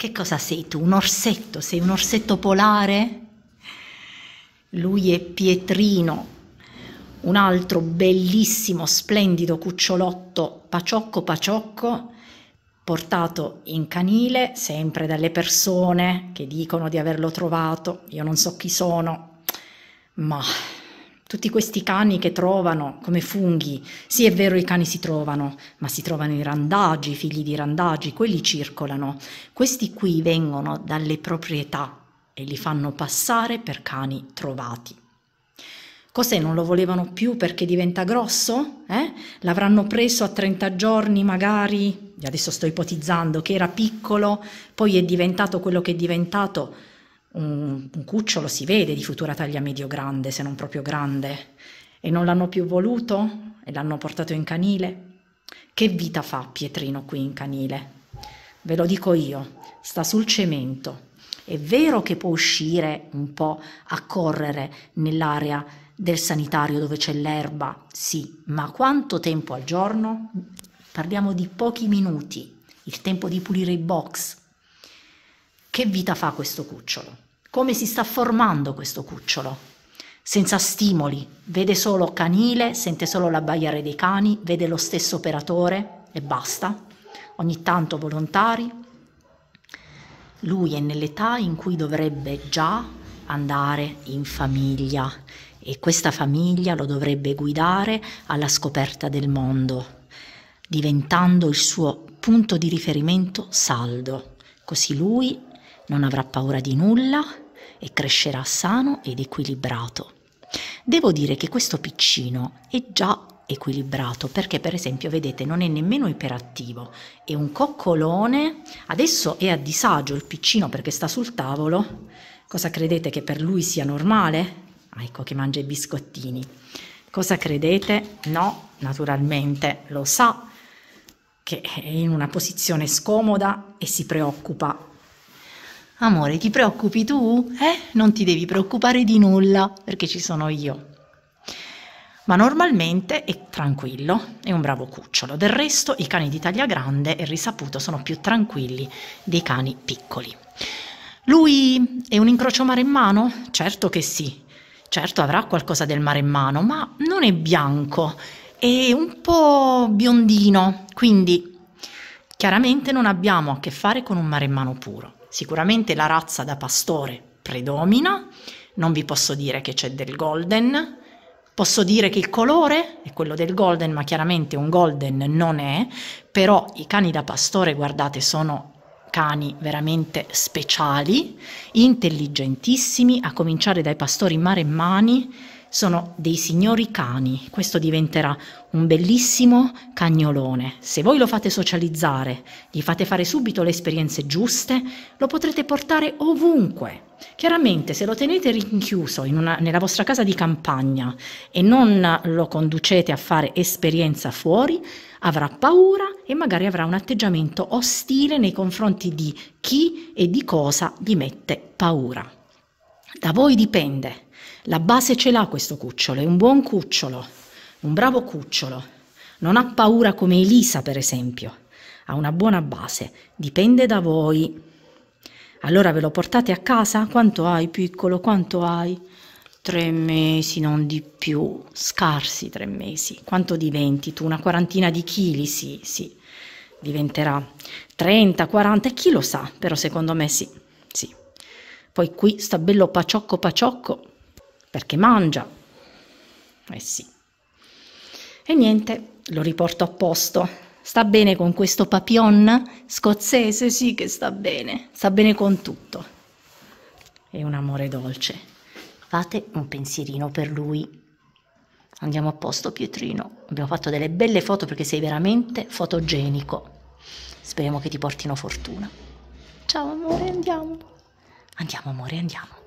Che cosa sei tu? Un orsetto? Sei un orsetto polare? Lui è Pietrino, un altro bellissimo, splendido cucciolotto paciocco paciocco, portato in canile sempre dalle persone che dicono di averlo trovato. Io non so chi sono, ma tutti questi cani che trovano come funghi, sì è vero i cani si trovano, ma si trovano i randagi, i figli di randagi, quelli circolano. Questi qui vengono dalle proprietà e li fanno passare per cani trovati. Cos'è? Non lo volevano più perché diventa grosso? Eh? L'avranno preso a 30 giorni magari, adesso sto ipotizzando, che era piccolo, poi è diventato quello che è diventato un, eh, un cucciolo si vede di futura taglia medio grande, se non proprio grande, e non l'hanno più voluto e l'hanno portato in canile. Che vita fa Pietrino qui in canile? Ve lo dico io, sta sul cemento. È vero che può uscire un po' a correre nell'area del sanitario dove c'è l'erba, sì, ma quanto tempo al giorno? Parliamo di pochi minuti, il tempo di pulire i box, che vita fa questo cucciolo, come si sta formando questo cucciolo. Senza stimoli, vede solo canile, sente solo l'abbaiare dei cani, vede lo stesso operatore e basta, ogni tanto volontari. Lui è nell'età in cui dovrebbe già andare in famiglia e questa famiglia lo dovrebbe guidare alla scoperta del mondo, diventando il suo punto di riferimento saldo. Così lui non avrà paura di nulla e crescerà sano ed equilibrato. Devo dire che questo piccino è già equilibrato perché per esempio vedete non è nemmeno iperattivo è un coccolone adesso è a disagio il piccino perché sta sul tavolo cosa credete che per lui sia normale ah, ecco che mangia i biscottini cosa credete no naturalmente lo sa che è in una posizione scomoda e si preoccupa Amore, ti preoccupi tu? Eh? Non ti devi preoccupare di nulla perché ci sono io. Ma normalmente è tranquillo, è un bravo cucciolo. Del resto i cani di taglia grande e risaputo sono più tranquilli dei cani piccoli. Lui è un incrocio mare maremmano? Certo che sì. Certo avrà qualcosa del mare in mano, ma non è bianco, è un po' biondino, quindi chiaramente non abbiamo a che fare con un mare in mano puro. Sicuramente la razza da pastore predomina, non vi posso dire che c'è del golden, posso dire che il colore è quello del golden, ma chiaramente un golden non è, però i cani da pastore, guardate, sono cani veramente speciali, intelligentissimi, a cominciare dai pastori maremmani, sono dei signori cani. Questo diventerà un bellissimo cagnolone. Se voi lo fate socializzare, gli fate fare subito le esperienze giuste, lo potrete portare ovunque. Chiaramente se lo tenete rinchiuso una, nella vostra casa di campagna e non lo conducete a fare esperienza fuori, avrà paura e magari avrà un atteggiamento ostile nei confronti di chi e di cosa vi mette paura. Da voi dipende. La base ce l'ha questo cucciolo, è un buon cucciolo, un bravo cucciolo. Non ha paura come Elisa, per esempio. Ha una buona base, dipende da voi. Allora ve lo portate a casa? Quanto hai, piccolo? Quanto hai? Tre mesi, non di più, scarsi tre mesi. Quanto diventi tu? Una quarantina di chili? Sì, sì. Diventerà 30, 40, e chi lo sa, però secondo me sì, sì. Poi qui sta bello paciocco paciocco perché mangia. Eh sì. E niente, lo riporto a posto. Sta bene con questo papillon scozzese, sì che sta bene. Sta bene con tutto. È un amore dolce. Fate un pensierino per lui. Andiamo a posto Pietrino. Abbiamo fatto delle belle foto perché sei veramente fotogenico. Speriamo che ti portino fortuna. Ciao amore, andiamo. Andiamo amore, andiamo.